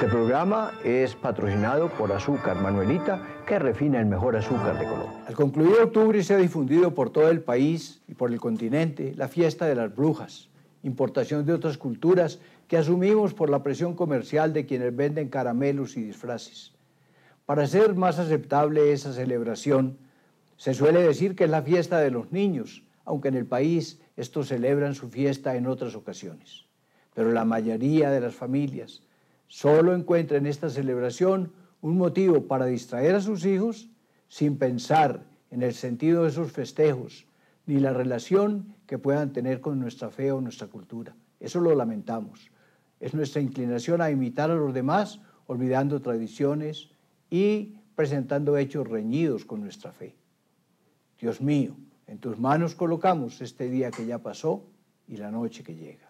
Este programa es patrocinado por Azúcar Manuelita, que refina el mejor azúcar de Colombia. Al concluir octubre se ha difundido por todo el país y por el continente la fiesta de las brujas, importación de otras culturas que asumimos por la presión comercial de quienes venden caramelos y disfraces. Para ser más aceptable esa celebración, se suele decir que es la fiesta de los niños, aunque en el país estos celebran su fiesta en otras ocasiones. Pero la mayoría de las familias, solo encuentra en esta celebración un motivo para distraer a sus hijos sin pensar en el sentido de sus festejos ni la relación que puedan tener con nuestra fe o nuestra cultura. Eso lo lamentamos. Es nuestra inclinación a imitar a los demás olvidando tradiciones y presentando hechos reñidos con nuestra fe. Dios mío, en tus manos colocamos este día que ya pasó y la noche que llega.